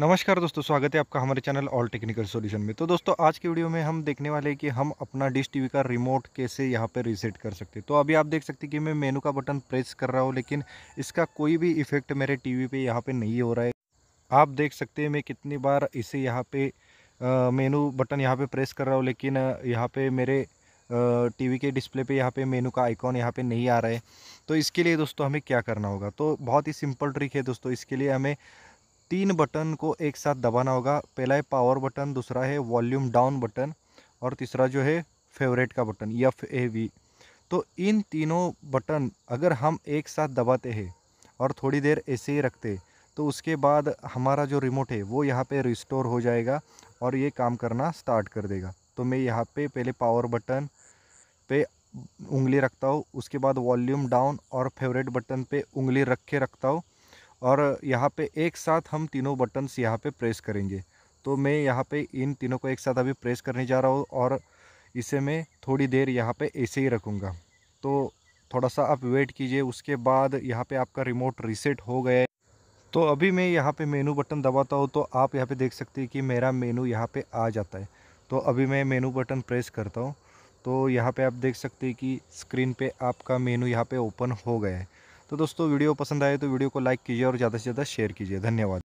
नमस्कार दोस्तों स्वागत है आपका हमारे चैनल ऑल टेक्निकल सॉल्यूशन में तो दोस्तों आज के वीडियो में हम देखने वाले हैं कि हम अपना डिश टीवी का रिमोट कैसे यहाँ पर रीसेट कर सकते हैं तो अभी आप देख सकते हैं कि मैं मेनू का बटन प्रेस कर रहा हूँ लेकिन इसका कोई भी इफेक्ट मेरे टीवी पे यहाँ पे नहीं हो रहा है आप देख सकते हैं मैं कितनी बार इसे यहाँ पर मेनू बटन यहाँ पर प्रेस कर रहा हूँ लेकिन यहाँ पर मेरे टीवी के डिस्प्ले पे यहाँ पे मेनू का आइकॉन यहाँ पे नहीं आ रहा है तो इसके लिए दोस्तों हमें क्या करना होगा तो बहुत ही सिंपल ट्रिक है दोस्तों इसके लिए हमें तीन बटन को एक साथ दबाना होगा पहला है पावर बटन दूसरा है वॉल्यूम डाउन बटन और तीसरा जो है फेवरेट का बटन यफ ए वी तो इन तीनों बटन अगर हम एक साथ दबाते हैं और थोड़ी देर ऐसे ही रखते तो उसके बाद हमारा जो रिमोट है वो यहाँ पे रिस्टोर हो जाएगा और ये काम करना स्टार्ट कर देगा तो मैं यहाँ पे पहले पावर बटन पे उंगली रखता हूँ उसके बाद वॉल्यूम डाउन और फेवरेट बटन पे उंगली रख के रखता हूँ और यहाँ पे एक साथ हम तीनों बटन्स यहाँ पे प्रेस करेंगे तो मैं यहाँ पे इन तीनों को एक साथ अभी प्रेस करने जा रहा हूँ और इसे मैं थोड़ी देर यहाँ पे ऐसे ही रखूँगा तो थोड़ा सा आप वेट कीजिए उसके बाद यहाँ पे आपका रिमोट रीसेट हो गया है तो अभी मैं यहाँ पे मेनू बटन दबाता हूँ तो आप यहाँ पर देख सकते हैं कि मेरा मेनू यहाँ पर आ जाता है तो अभी मैं मेनू बटन प्रेस करता हूँ तो यहाँ पर आप देख सकते हैं कि स्क्रीन पर आपका मेनू यहाँ पर ओपन हो गया है तो दोस्तों वीडियो पसंद आए तो वीडियो को लाइक कीजिए और ज़्यादा से ज़्यादा शेयर कीजिए धन्यवाद